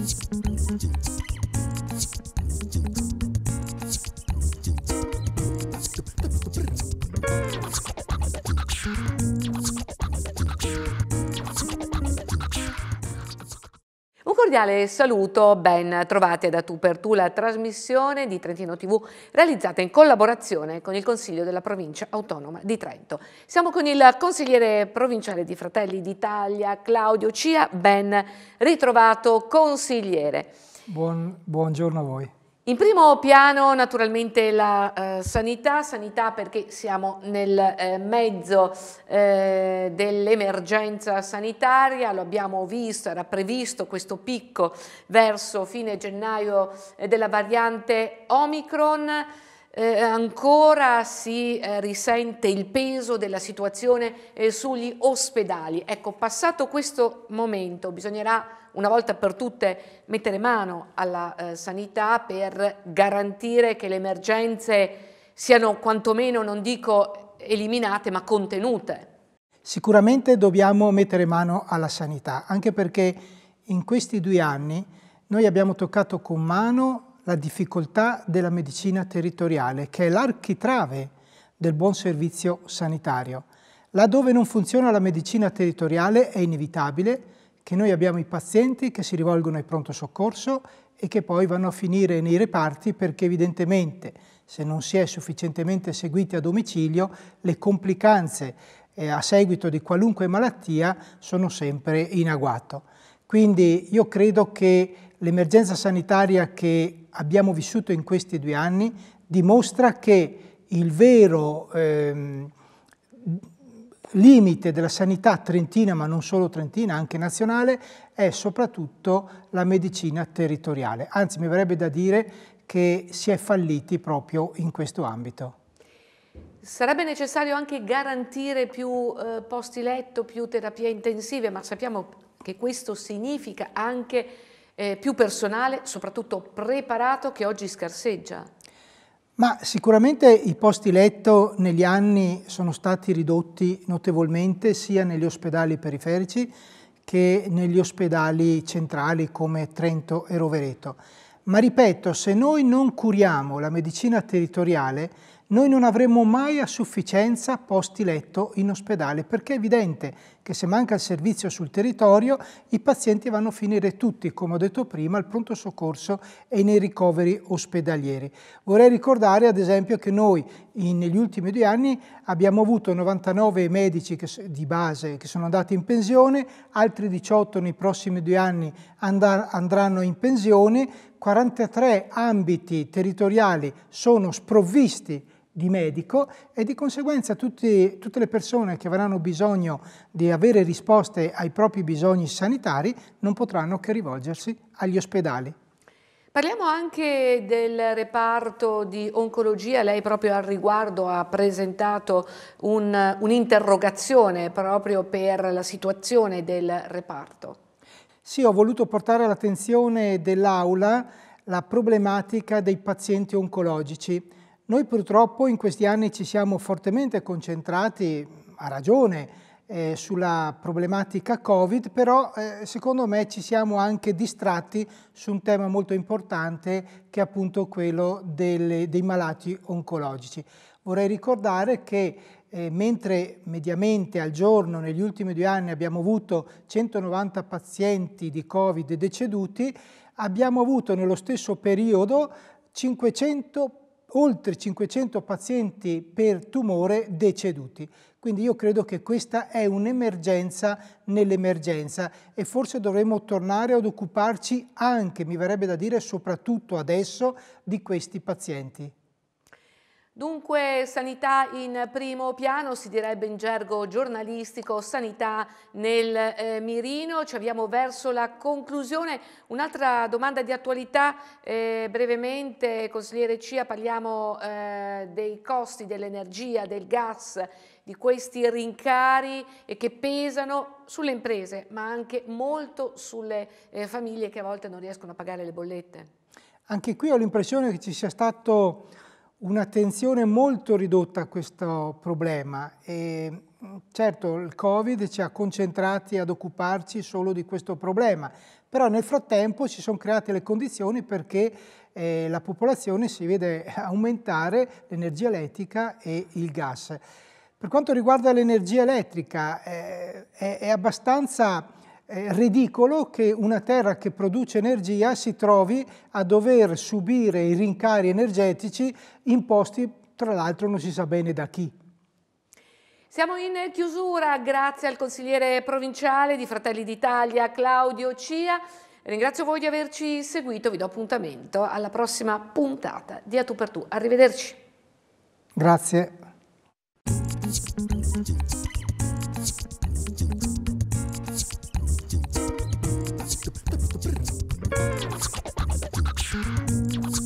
Thank you. cordiale saluto, ben trovate da Tu per Tu, la trasmissione di Trentino TV realizzata in collaborazione con il Consiglio della Provincia Autonoma di Trento. Siamo con il consigliere provinciale di Fratelli d'Italia, Claudio Cia, ben ritrovato consigliere. Buon, buongiorno a voi. In primo piano naturalmente la eh, sanità, sanità perché siamo nel eh, mezzo eh, dell'emergenza sanitaria, lo abbiamo visto, era previsto questo picco verso fine gennaio eh, della variante Omicron, eh, ancora si eh, risente il peso della situazione eh, sugli ospedali. Ecco, passato questo momento bisognerà una volta per tutte mettere mano alla eh, sanità per garantire che le emergenze siano quantomeno, non dico eliminate, ma contenute. Sicuramente dobbiamo mettere mano alla sanità, anche perché in questi due anni noi abbiamo toccato con mano la difficoltà della medicina territoriale, che è l'architrave del buon servizio sanitario. Laddove non funziona la medicina territoriale è inevitabile che noi abbiamo i pazienti che si rivolgono ai pronto soccorso e che poi vanno a finire nei reparti perché evidentemente se non si è sufficientemente seguiti a domicilio le complicanze eh, a seguito di qualunque malattia sono sempre in agguato. Quindi io credo che l'emergenza sanitaria che abbiamo vissuto in questi due anni dimostra che il vero ehm, limite della sanità trentina, ma non solo trentina, anche nazionale, è soprattutto la medicina territoriale. Anzi, mi verrebbe da dire che si è falliti proprio in questo ambito. Sarebbe necessario anche garantire più eh, posti letto, più terapie intensive, ma sappiamo che questo significa anche eh, più personale, soprattutto preparato che oggi scarseggia? Ma sicuramente i posti letto negli anni sono stati ridotti notevolmente sia negli ospedali periferici che negli ospedali centrali come Trento e Rovereto. Ma ripeto, se noi non curiamo la medicina territoriale, noi non avremo mai a sufficienza posti letto in ospedale, perché è evidente che se manca il servizio sul territorio i pazienti vanno a finire tutti, come ho detto prima, al pronto soccorso e nei ricoveri ospedalieri. Vorrei ricordare ad esempio che noi in, negli ultimi due anni abbiamo avuto 99 medici che, di base che sono andati in pensione, altri 18 nei prossimi due anni andranno in pensione, 43 ambiti territoriali sono sprovvisti di medico e di conseguenza tutti, tutte le persone che avranno bisogno di avere risposte ai propri bisogni sanitari non potranno che rivolgersi agli ospedali. Parliamo anche del reparto di oncologia, lei proprio al riguardo ha presentato un'interrogazione un proprio per la situazione del reparto. Sì, ho voluto portare all'attenzione dell'Aula la problematica dei pazienti oncologici noi purtroppo in questi anni ci siamo fortemente concentrati, a ragione, eh, sulla problematica Covid, però eh, secondo me ci siamo anche distratti su un tema molto importante che è appunto quello delle, dei malati oncologici. Vorrei ricordare che eh, mentre mediamente al giorno negli ultimi due anni abbiamo avuto 190 pazienti di Covid deceduti, abbiamo avuto nello stesso periodo 500 oltre 500 pazienti per tumore deceduti. Quindi io credo che questa è un'emergenza nell'emergenza e forse dovremmo tornare ad occuparci anche, mi verrebbe da dire soprattutto adesso, di questi pazienti. Dunque sanità in primo piano, si direbbe in gergo giornalistico, sanità nel eh, mirino, ci abbiamo verso la conclusione. Un'altra domanda di attualità, eh, brevemente consigliere Cia, parliamo eh, dei costi dell'energia, del gas, di questi rincari che pesano sulle imprese ma anche molto sulle eh, famiglie che a volte non riescono a pagare le bollette. Anche qui ho l'impressione che ci sia stato un'attenzione molto ridotta a questo problema e mm, certo il Covid ci ha concentrati ad occuparci solo di questo problema, però nel frattempo si sono create le condizioni perché eh, la popolazione si vede aumentare l'energia elettrica e il gas. Per quanto riguarda l'energia elettrica eh, è, è abbastanza ridicolo che una terra che produce energia si trovi a dover subire i rincari energetici imposti, tra l'altro non si sa bene da chi. Siamo in chiusura, grazie al consigliere provinciale di Fratelli d'Italia Claudio Cia. Ringrazio voi di averci seguito, vi do appuntamento alla prossima puntata di A Tu per Tu. Arrivederci. Grazie. ちょっと。